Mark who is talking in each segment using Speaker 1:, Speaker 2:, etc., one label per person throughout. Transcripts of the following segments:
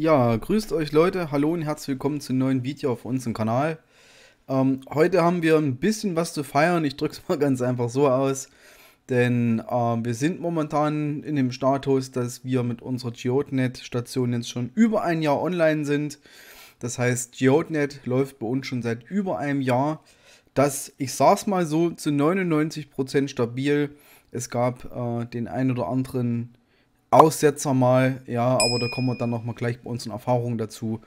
Speaker 1: Ja, grüßt euch Leute, hallo und herzlich willkommen zu einem neuen Video auf unserem Kanal. Ähm, heute haben wir ein bisschen was zu feiern, ich drücke es mal ganz einfach so aus, denn ähm, wir sind momentan in dem Status, dass wir mit unserer GeodeNet-Station jetzt schon über ein Jahr online sind. Das heißt, GeodeNet läuft bei uns schon seit über einem Jahr. Das, ich sage es mal so, zu 99% stabil. Es gab äh, den ein oder anderen Aussetzer mal, ja, aber da kommen wir dann nochmal gleich bei unseren Erfahrungen dazu.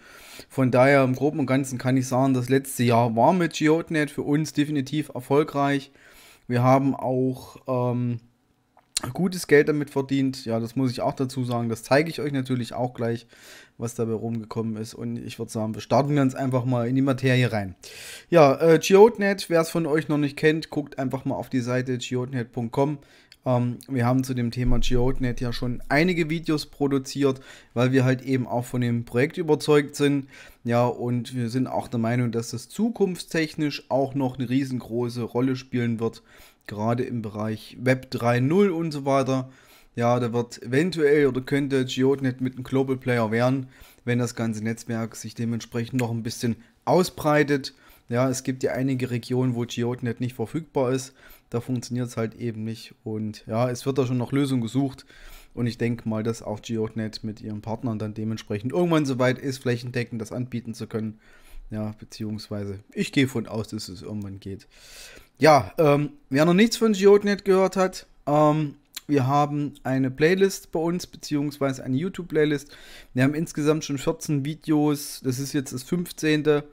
Speaker 1: Von daher im Groben und Ganzen kann ich sagen, das letzte Jahr war mit GeoNet für uns definitiv erfolgreich. Wir haben auch ähm, gutes Geld damit verdient. Ja, das muss ich auch dazu sagen. Das zeige ich euch natürlich auch gleich, was dabei rumgekommen ist. Und ich würde sagen, wir starten ganz einfach mal in die Materie rein. Ja, äh, Geotnet, wer es von euch noch nicht kennt, guckt einfach mal auf die Seite geotnet.com ähm, wir haben zu dem Thema GeoNet ja schon einige Videos produziert, weil wir halt eben auch von dem Projekt überzeugt sind. Ja, und wir sind auch der Meinung, dass das zukunftstechnisch auch noch eine riesengroße Rolle spielen wird, gerade im Bereich Web 3.0 und so weiter. Ja, da wird eventuell oder könnte GeoNet mit einem Global Player werden, wenn das ganze Netzwerk sich dementsprechend noch ein bisschen ausbreitet. Ja, es gibt ja einige Regionen, wo GeoNet nicht verfügbar ist da funktioniert es halt eben nicht. Und ja, es wird da schon noch Lösungen gesucht. Und ich denke mal, dass auch GeoNet mit ihren Partnern dann dementsprechend irgendwann soweit ist, flächendeckend das anbieten zu können. Ja, beziehungsweise ich gehe von aus, dass es irgendwann geht. Ja, ähm, wer noch nichts von GeoNet gehört hat, ähm, wir haben eine Playlist bei uns, beziehungsweise eine YouTube-Playlist. Wir haben insgesamt schon 14 Videos, das ist jetzt das 15.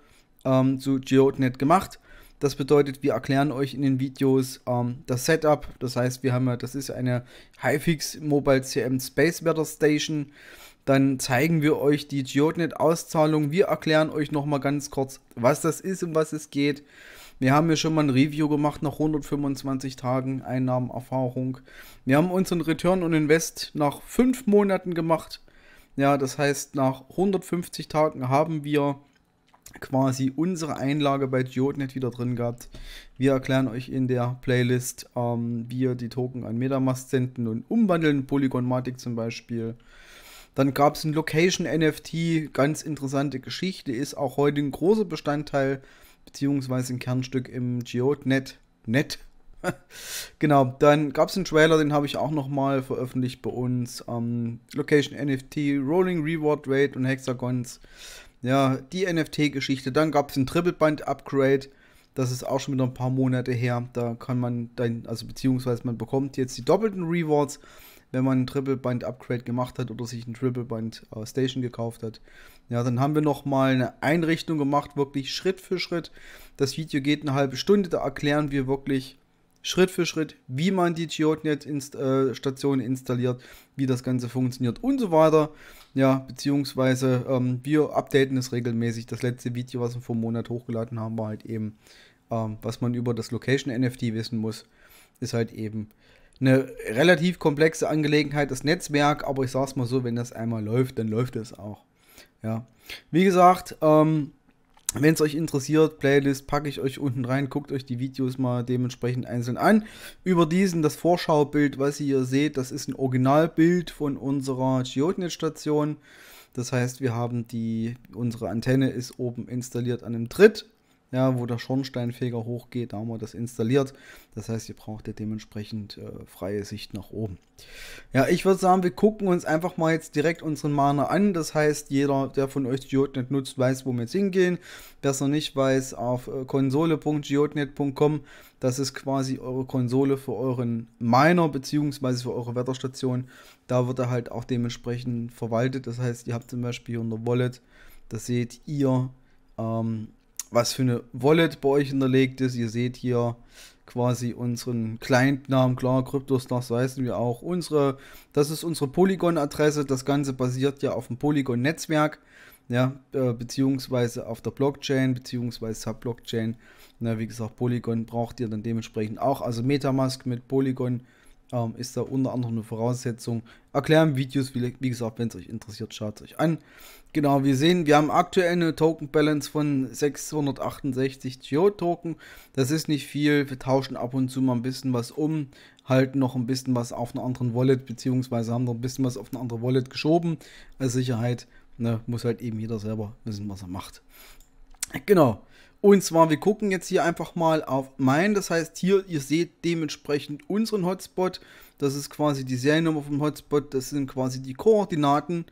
Speaker 1: Ähm, zu GeoNet gemacht. Das bedeutet, wir erklären euch in den Videos ähm, das Setup. Das heißt, wir haben ja, das ist eine HiFix Mobile CM Space Weather Station. Dann zeigen wir euch die geodnet auszahlung Wir erklären euch nochmal ganz kurz, was das ist und was es geht. Wir haben ja schon mal ein Review gemacht nach 125 Tagen Einnahmenerfahrung. Wir haben unseren Return und Invest nach 5 Monaten gemacht. Ja, das heißt, nach 150 Tagen haben wir quasi unsere Einlage bei GeoDNet wieder drin gehabt. Wir erklären euch in der Playlist, ähm, wie ihr die Token an Metamask senden und umwandeln, Polygonmatic zum Beispiel. Dann gab es ein Location NFT, ganz interessante Geschichte, ist auch heute ein großer Bestandteil beziehungsweise ein Kernstück im GeoDNet. Net. genau, dann gab es einen Trailer, den habe ich auch nochmal veröffentlicht bei uns. Ähm, Location NFT, Rolling Reward Rate und Hexagons. Ja, die NFT-Geschichte. Dann gab es ein Triple Band Upgrade. Das ist auch schon wieder ein paar Monate her. Da kann man dann, also beziehungsweise man bekommt jetzt die doppelten Rewards, wenn man ein Triple Band Upgrade gemacht hat oder sich ein Triple Band äh, Station gekauft hat. Ja, dann haben wir nochmal eine Einrichtung gemacht, wirklich Schritt für Schritt. Das Video geht eine halbe Stunde, da erklären wir wirklich Schritt für Schritt, wie man die GeoNet-Station äh, installiert, wie das Ganze funktioniert und so weiter. Ja, beziehungsweise ähm, wir updaten es regelmäßig. Das letzte Video, was wir vor einem Monat hochgeladen haben, war halt eben, ähm, was man über das Location-NFT wissen muss, ist halt eben eine relativ komplexe Angelegenheit, das Netzwerk. Aber ich sag's mal so, wenn das einmal läuft, dann läuft es auch. Ja, wie gesagt, ähm, wenn es euch interessiert, Playlist packe ich euch unten rein. Guckt euch die Videos mal dementsprechend einzeln an. Über diesen, das Vorschaubild, was ihr hier seht, das ist ein Originalbild von unserer geodnet station Das heißt, wir haben die, unsere Antenne ist oben installiert an einem Tritt ja, wo der Schornsteinfeger hochgeht, da haben wir das installiert. Das heißt, ihr braucht ja dementsprechend äh, freie Sicht nach oben. Ja, ich würde sagen, wir gucken uns einfach mal jetzt direkt unseren Mana an. Das heißt, jeder, der von euch Geodnet nutzt, weiß, wo wir jetzt hingehen. Wer es noch nicht weiß, auf konsole.geodnet.com, äh, Das ist quasi eure Konsole für euren Miner bzw. für eure Wetterstation. Da wird er halt auch dementsprechend verwaltet. Das heißt, ihr habt zum Beispiel hier in Wallet, das seht ihr, ähm, was für eine Wallet bei euch hinterlegt ist. Ihr seht hier quasi unseren Client-Namen, klar, CryptoStars heißen wir auch. Unsere, das ist unsere Polygon-Adresse. Das Ganze basiert ja auf dem Polygon-Netzwerk, ja, äh, beziehungsweise auf der Blockchain, beziehungsweise Sub-Blockchain. wie gesagt, Polygon braucht ihr dann dementsprechend auch. Also Metamask mit Polygon adresse ähm, ist da unter anderem eine Voraussetzung. Erklären Videos, wie, wie gesagt, wenn es euch interessiert, schaut es euch an. Genau, wir sehen, wir haben aktuell eine Token Balance von 668 Geo-Token. Das ist nicht viel. Wir tauschen ab und zu mal ein bisschen was um, halten noch ein bisschen was auf einer anderen Wallet, beziehungsweise haben noch ein bisschen was auf eine andere Wallet geschoben. Als Sicherheit ne, muss halt eben jeder selber wissen, was er macht. Genau. Und zwar, wir gucken jetzt hier einfach mal auf mein. Das heißt, hier, ihr seht dementsprechend unseren Hotspot. Das ist quasi die Seriennummer vom Hotspot. Das sind quasi die Koordinaten.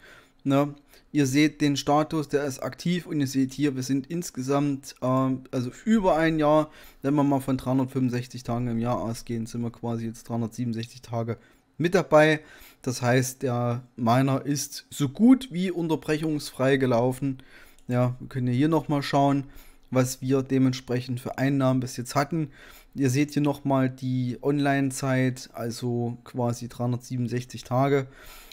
Speaker 1: Ne? Ihr seht den Status, der ist aktiv. Und ihr seht hier, wir sind insgesamt, äh, also über ein Jahr, wenn wir mal von 365 Tagen im Jahr ausgehen, sind wir quasi jetzt 367 Tage mit dabei. Das heißt, der Miner ist so gut wie unterbrechungsfrei gelaufen. Ja, wir können hier nochmal schauen was wir dementsprechend für Einnahmen bis jetzt hatten. Ihr seht hier nochmal die Online-Zeit, also quasi 367 Tage.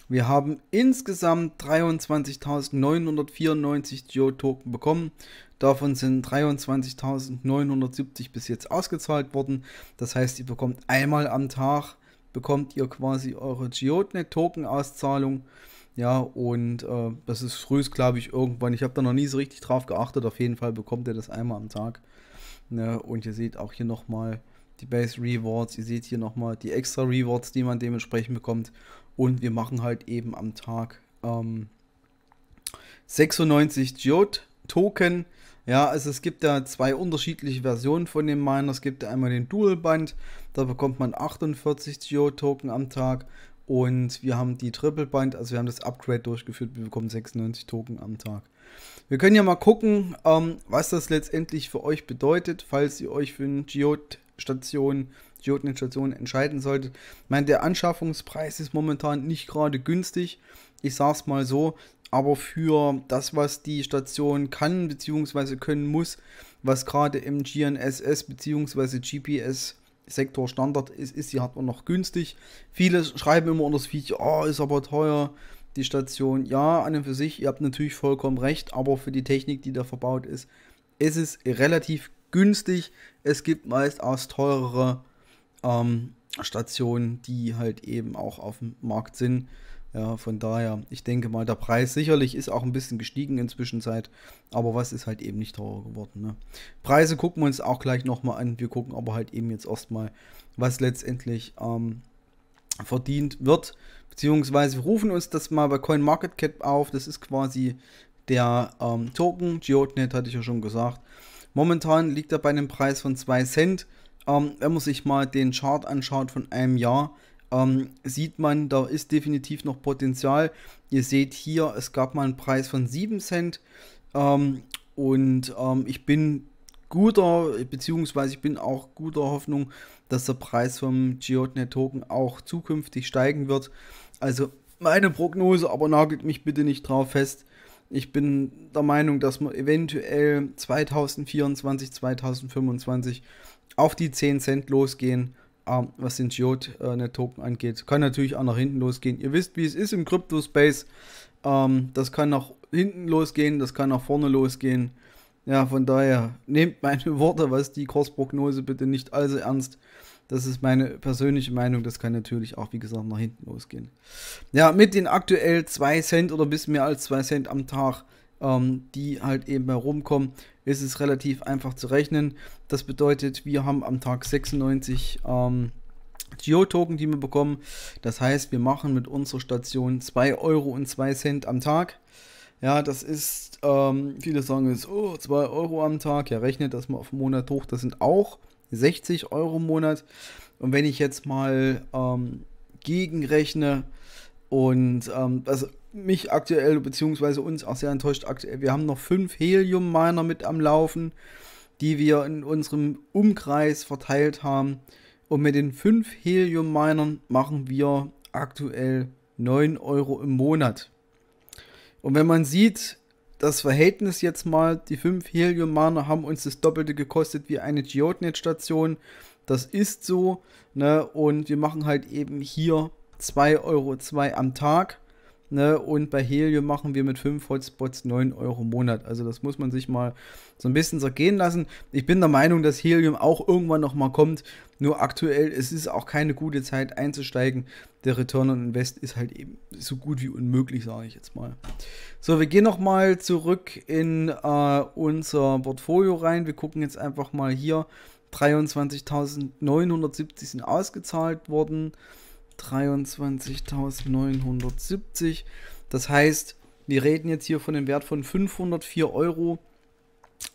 Speaker 1: Wir haben insgesamt 23.994 Geo-Token bekommen. Davon sind 23.970 bis jetzt ausgezahlt worden. Das heißt, ihr bekommt einmal am Tag, bekommt ihr quasi eure GeoNet-Token-Auszahlung. Ja, und äh, das ist früh, glaube ich, irgendwann. Ich habe da noch nie so richtig drauf geachtet. Auf jeden Fall bekommt ihr das einmal am Tag. Ne? Und ihr seht auch hier nochmal die Base Rewards. Ihr seht hier nochmal die extra Rewards, die man dementsprechend bekommt. Und wir machen halt eben am Tag ähm, 96 Geode-Token. Ja, also es gibt da zwei unterschiedliche Versionen von dem Miner. Es gibt einmal den Dual Band, da bekommt man 48 Geo-Token am Tag und wir haben die Triple Bind, also wir haben das Upgrade durchgeführt. Wir bekommen 96 Token am Tag. Wir können ja mal gucken, ähm, was das letztendlich für euch bedeutet, falls ihr euch für eine Geode-Station Geotenenstation entscheiden solltet. Ich meine, der Anschaffungspreis ist momentan nicht gerade günstig. Ich sage es mal so. Aber für das, was die Station kann bzw. können muss, was gerade im GNSS bzw. GPS Sektor Standard ist, ist sie halt noch günstig. Viele schreiben immer unter das Video, oh, ah, ist aber teuer, die Station. Ja, an und für sich, ihr habt natürlich vollkommen recht, aber für die Technik, die da verbaut ist, ist es relativ günstig. Es gibt meist aus teurere ähm, Stationen, die halt eben auch auf dem Markt sind. Ja, von daher, ich denke mal, der Preis sicherlich ist auch ein bisschen gestiegen inzwischen Zeit, aber was ist halt eben nicht teurer geworden. Ne? Preise gucken wir uns auch gleich nochmal an. Wir gucken aber halt eben jetzt erstmal, was letztendlich ähm, verdient wird. Beziehungsweise rufen uns das mal bei CoinMarketCap auf. Das ist quasi der ähm, Token. GeoNet hatte ich ja schon gesagt. Momentan liegt er bei einem Preis von 2 Cent. Ähm, wenn man sich mal den Chart anschaut von einem Jahr, ähm, sieht man, da ist definitiv noch Potenzial. Ihr seht hier, es gab mal einen Preis von 7 Cent ähm, und ähm, ich bin guter, beziehungsweise ich bin auch guter Hoffnung, dass der Preis vom GeoNet Token auch zukünftig steigen wird. Also meine Prognose, aber nagelt mich bitte nicht drauf fest. Ich bin der Meinung, dass wir eventuell 2024, 2025 auf die 10 Cent losgehen ähm, was den Geode-Token äh, angeht. Kann natürlich auch nach hinten losgehen. Ihr wisst, wie es ist im Crypto-Space. Ähm, das kann nach hinten losgehen, das kann nach vorne losgehen. Ja, von daher, nehmt meine Worte, was die Kursprognose bitte nicht allzu ernst. Das ist meine persönliche Meinung. Das kann natürlich auch, wie gesagt, nach hinten losgehen. Ja, mit den aktuell 2 Cent oder bis mehr als 2 Cent am Tag ähm, die halt eben herumkommen, ist es relativ einfach zu rechnen. Das bedeutet, wir haben am Tag 96 ähm, Geo-Token, die wir bekommen. Das heißt, wir machen mit unserer Station 2 Euro und 2 Cent am Tag. Ja, das ist, ähm, viele sagen jetzt, oh, 2 Euro am Tag. Ja, rechnet das mal auf den Monat hoch. Das sind auch 60 Euro im Monat. Und wenn ich jetzt mal ähm, gegenrechne, und ähm, das mich aktuell, beziehungsweise uns auch sehr enttäuscht aktuell. Wir haben noch fünf Helium-Miner mit am Laufen, die wir in unserem Umkreis verteilt haben. Und mit den fünf Helium-Minern machen wir aktuell 9 Euro im Monat. Und wenn man sieht, das Verhältnis jetzt mal, die fünf Helium-Miner haben uns das Doppelte gekostet wie eine geodnet station Das ist so. Ne? Und wir machen halt eben hier 2,02 Euro am Tag. Ne? Und bei Helium machen wir mit 5 Hotspots 9 Euro im Monat. Also das muss man sich mal so ein bisschen zergehen lassen. Ich bin der Meinung, dass Helium auch irgendwann nochmal kommt. Nur aktuell, es ist auch keine gute Zeit einzusteigen. Der Return on Invest ist halt eben so gut wie unmöglich, sage ich jetzt mal. So, wir gehen nochmal zurück in äh, unser Portfolio rein. Wir gucken jetzt einfach mal hier. 23.970 sind ausgezahlt worden. 23.970. Das heißt, wir reden jetzt hier von dem Wert von 504 Euro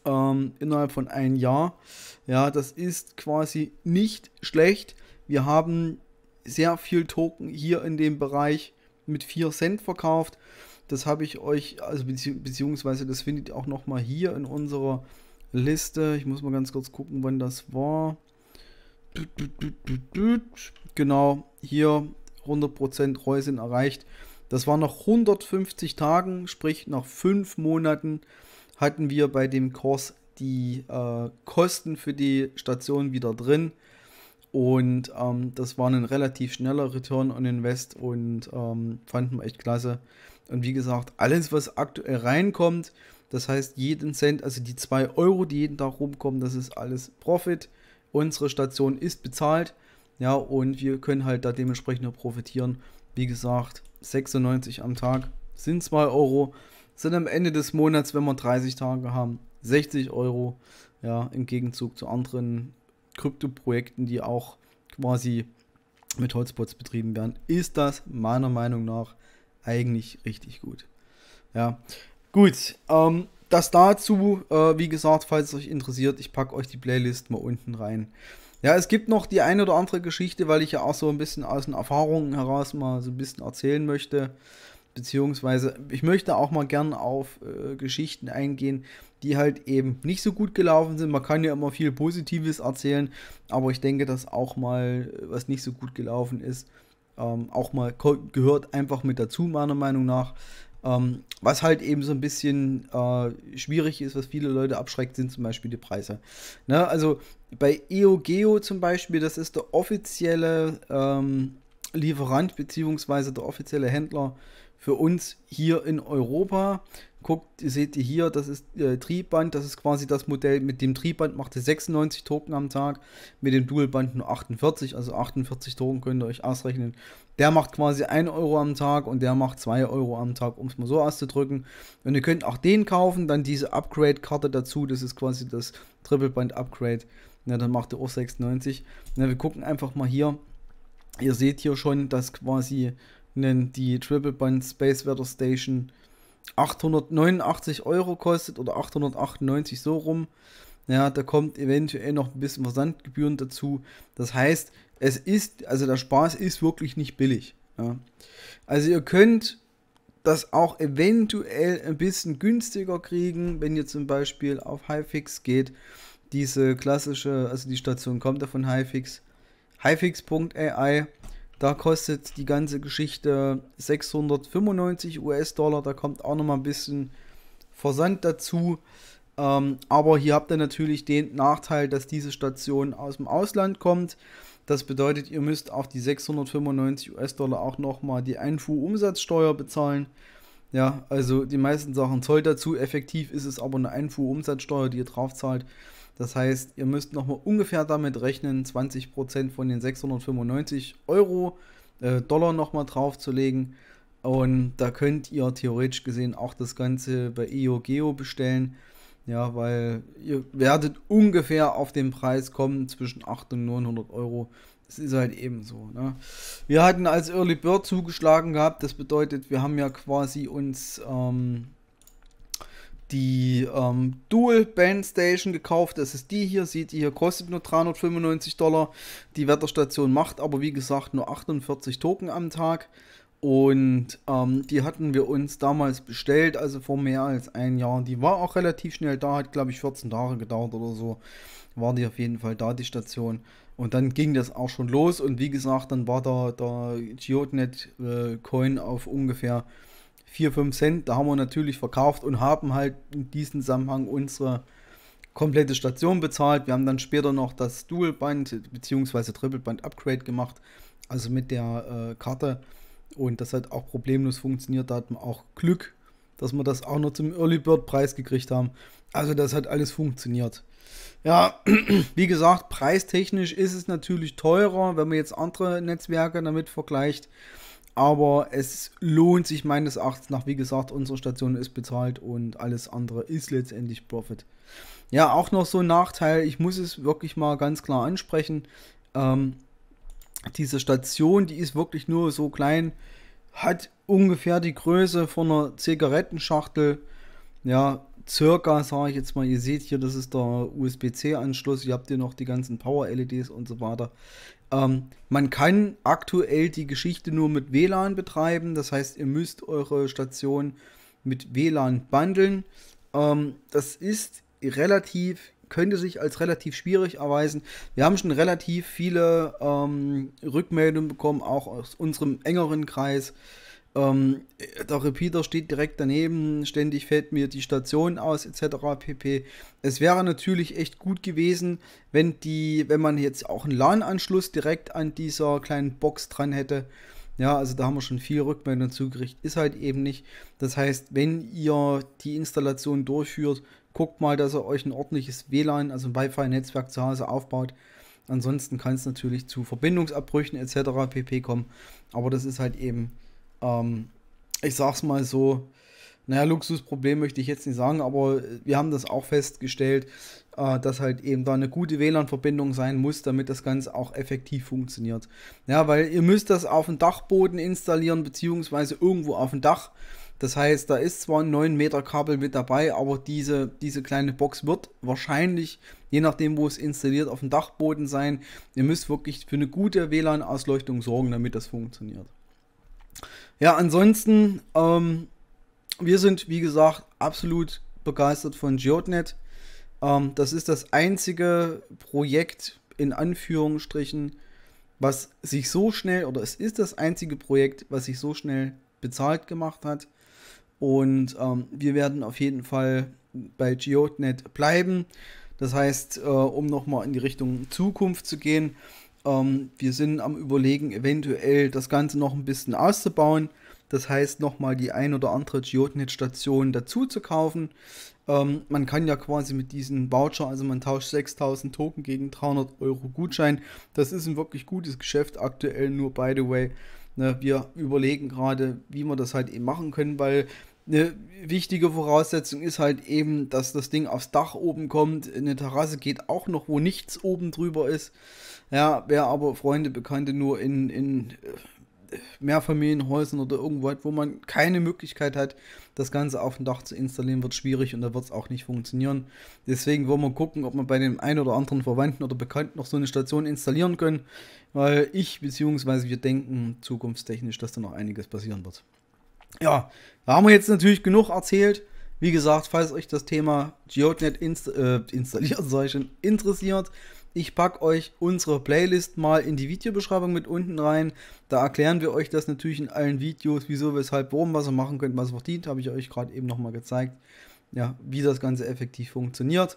Speaker 1: ähm, innerhalb von einem Jahr. Ja, das ist quasi nicht schlecht. Wir haben sehr viel Token hier in dem Bereich mit 4 Cent verkauft. Das habe ich euch, also beziehungsweise das findet ihr auch nochmal hier in unserer Liste. Ich muss mal ganz kurz gucken, wann das war. Genau, hier 100% Reue sind erreicht. Das war nach 150 Tagen, sprich nach 5 Monaten, hatten wir bei dem Kurs die äh, Kosten für die Station wieder drin. Und ähm, das war ein relativ schneller Return on Invest und ähm, fanden wir echt klasse. Und wie gesagt, alles, was aktuell reinkommt, das heißt jeden Cent, also die 2 Euro, die jeden Tag rumkommen, das ist alles Profit. Unsere Station ist bezahlt. Ja, und wir können halt da dementsprechend noch profitieren. Wie gesagt, 96 am Tag sind 2 Euro. Sind am Ende des Monats, wenn wir 30 Tage haben, 60 Euro. Ja, im Gegenzug zu anderen Krypto-Projekten, die auch quasi mit Hotspots betrieben werden, ist das meiner Meinung nach eigentlich richtig gut. Ja, gut. Ähm, das dazu, äh, wie gesagt, falls es euch interessiert, ich packe euch die Playlist mal unten rein. Ja, es gibt noch die eine oder andere Geschichte, weil ich ja auch so ein bisschen aus den Erfahrungen heraus mal so ein bisschen erzählen möchte. Beziehungsweise, ich möchte auch mal gern auf äh, Geschichten eingehen, die halt eben nicht so gut gelaufen sind. Man kann ja immer viel Positives erzählen, aber ich denke, dass auch mal, äh, was nicht so gut gelaufen ist, ähm, auch mal gehört einfach mit dazu, meiner Meinung nach. Ähm, was halt eben so ein bisschen äh, schwierig ist, was viele Leute abschreckt, sind zum Beispiel die Preise. Ne? Also bei EOGeo zum Beispiel, das ist der offizielle ähm, Lieferant bzw. der offizielle Händler für uns hier in Europa guckt, seht ihr hier, das ist äh, Triebband, das ist quasi das Modell, mit dem Triebband macht ihr 96 Token am Tag, mit dem Dualband nur 48, also 48 Token könnt ihr euch ausrechnen. Der macht quasi 1 Euro am Tag und der macht 2 Euro am Tag, um es mal so auszudrücken. Und ihr könnt auch den kaufen, dann diese Upgrade-Karte dazu, das ist quasi das Triple-Band-Upgrade, ja, dann macht ihr auch 96. Ja, wir gucken einfach mal hier, ihr seht hier schon, dass quasi die Triple-Band Space Weather Station 889 Euro kostet oder 898 so rum. Ja, da kommt eventuell noch ein bisschen Versandgebühren dazu. Das heißt, es ist, also der Spaß ist wirklich nicht billig. Ja. Also ihr könnt das auch eventuell ein bisschen günstiger kriegen, wenn ihr zum Beispiel auf Highfix geht. Diese klassische, also die Station kommt ja von Highfix. Da kostet die ganze Geschichte 695 US-Dollar. Da kommt auch nochmal ein bisschen Versand dazu. Ähm, aber hier habt ihr natürlich den Nachteil, dass diese Station aus dem Ausland kommt. Das bedeutet, ihr müsst auf die 695 US-Dollar auch nochmal die Einfuhrumsatzsteuer bezahlen. Ja, also die meisten Sachen Zoll dazu. Effektiv ist es aber eine Einfuhrumsatzsteuer, die ihr drauf zahlt. Das heißt, ihr müsst nochmal ungefähr damit rechnen, 20% von den 695 Euro äh, Dollar nochmal draufzulegen. Und da könnt ihr theoretisch gesehen auch das Ganze bei EOGeo bestellen. Ja, weil ihr werdet ungefähr auf den Preis kommen zwischen 800 und 900 Euro. Es ist halt eben so. Ne? Wir hatten als Early Bird zugeschlagen gehabt. Das bedeutet, wir haben ja quasi uns ähm, die ähm, Dual Band Station gekauft. Das ist die hier, Sieht ihr hier, kostet nur 395 Dollar. Die Wetterstation macht aber wie gesagt nur 48 Token am Tag. Und ähm, die hatten wir uns damals bestellt, also vor mehr als ein Jahr. Die war auch relativ schnell da, hat glaube ich 14 Tage gedauert oder so. War die auf jeden Fall da, die Station. Und dann ging das auch schon los. Und wie gesagt, dann war da der Geodnet äh, Coin auf ungefähr 4, 5 Cent, da haben wir natürlich verkauft und haben halt in diesem Zusammenhang unsere komplette Station bezahlt. Wir haben dann später noch das Dualband bzw. Tripleband upgrade gemacht, also mit der äh, Karte. Und das hat auch problemlos funktioniert. Da hatten wir auch Glück, dass wir das auch noch zum Early Bird Preis gekriegt haben. Also das hat alles funktioniert. Ja, wie gesagt, preistechnisch ist es natürlich teurer, wenn man jetzt andere Netzwerke damit vergleicht. Aber es lohnt sich meines Erachtens nach. Wie gesagt, unsere Station ist bezahlt und alles andere ist letztendlich Profit. Ja, auch noch so ein Nachteil. Ich muss es wirklich mal ganz klar ansprechen. Ähm, diese Station, die ist wirklich nur so klein, hat ungefähr die Größe von einer Zigarettenschachtel. Ja, circa, sage ich jetzt mal, ihr seht hier, das ist der USB-C-Anschluss, ihr habt hier noch die ganzen Power-LEDs und so weiter. Ähm, man kann aktuell die Geschichte nur mit WLAN betreiben. Das heißt, ihr müsst eure Station mit WLAN bundeln. Ähm, das ist relativ, könnte sich als relativ schwierig erweisen. Wir haben schon relativ viele ähm, Rückmeldungen bekommen, auch aus unserem engeren Kreis, ähm, der Repeater steht direkt daneben, ständig fällt mir die Station aus, etc. pp. Es wäre natürlich echt gut gewesen, wenn die, wenn man jetzt auch einen LAN-Anschluss direkt an dieser kleinen Box dran hätte. Ja, also da haben wir schon viel Rückmeldung zugericht, Ist halt eben nicht. Das heißt, wenn ihr die Installation durchführt, guckt mal, dass ihr euch ein ordentliches WLAN, also ein Wi-Fi-Netzwerk zu Hause aufbaut. Ansonsten kann es natürlich zu Verbindungsabbrüchen etc. pp kommen. Aber das ist halt eben ähm, ich sag's mal so, naja, Luxusproblem möchte ich jetzt nicht sagen, aber wir haben das auch festgestellt, äh, dass halt eben da eine gute WLAN-Verbindung sein muss, damit das Ganze auch effektiv funktioniert. Ja, weil ihr müsst das auf dem Dachboden installieren, beziehungsweise irgendwo auf dem Dach. Das heißt, da ist zwar ein 9 Meter Kabel mit dabei, aber diese, diese kleine Box wird wahrscheinlich, je nachdem wo es installiert, auf dem Dachboden sein. Ihr müsst wirklich für eine gute WLAN-Ausleuchtung sorgen, damit das funktioniert. Ja, ansonsten, ähm, wir sind, wie gesagt, absolut begeistert von GeodNet. Ähm, das ist das einzige Projekt in Anführungsstrichen, was sich so schnell, oder es ist das einzige Projekt, was sich so schnell bezahlt gemacht hat. Und ähm, wir werden auf jeden Fall bei GeodNet bleiben. Das heißt, äh, um nochmal in die Richtung Zukunft zu gehen, ähm, wir sind am Überlegen, eventuell das Ganze noch ein bisschen auszubauen. Das heißt, nochmal die ein oder andere geodnet station dazu zu kaufen. Ähm, man kann ja quasi mit diesen Voucher, also man tauscht 6000 Token gegen 300 Euro Gutschein. Das ist ein wirklich gutes Geschäft aktuell, nur by the way. Ne, wir überlegen gerade, wie wir das halt eben machen können, weil eine wichtige Voraussetzung ist halt eben, dass das Ding aufs Dach oben kommt. eine Terrasse geht auch noch, wo nichts oben drüber ist. Ja, wer aber Freunde, Bekannte nur in, in äh, Mehrfamilienhäusern oder irgendwo hat, wo man keine Möglichkeit hat, das Ganze auf dem Dach zu installieren, wird schwierig und da wird es auch nicht funktionieren. Deswegen wollen wir gucken, ob wir bei dem einen oder anderen Verwandten oder Bekannten noch so eine Station installieren können, weil ich bzw. wir denken zukunftstechnisch, dass da noch einiges passieren wird. Ja, da haben wir jetzt natürlich genug erzählt. Wie gesagt, falls euch das Thema GeoNet inst äh, installiert solchen interessiert, ich packe euch unsere Playlist mal in die Videobeschreibung mit unten rein. Da erklären wir euch das natürlich in allen Videos, wieso, weshalb, warum, was ihr machen könnt, was verdient, habe ich euch gerade eben nochmal gezeigt, ja, wie das Ganze effektiv funktioniert.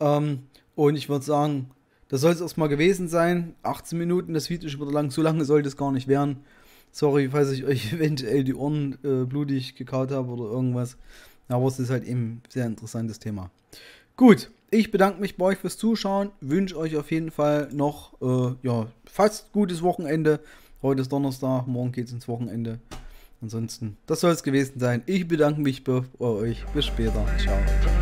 Speaker 1: Ähm, und ich würde sagen, das soll es erstmal gewesen sein. 18 Minuten, das Video ist wieder lang, so lange sollte es gar nicht werden. Sorry, falls ich euch eventuell die Ohren äh, blutig gekaut habe oder irgendwas. Aber es ist halt eben ein sehr interessantes Thema. Gut, ich bedanke mich bei euch fürs Zuschauen. Wünsche euch auf jeden Fall noch äh, ja, fast gutes Wochenende. Heute ist Donnerstag, morgen geht es ins Wochenende. Ansonsten, das soll es gewesen sein. Ich bedanke mich bei euch. Bis später. Ciao.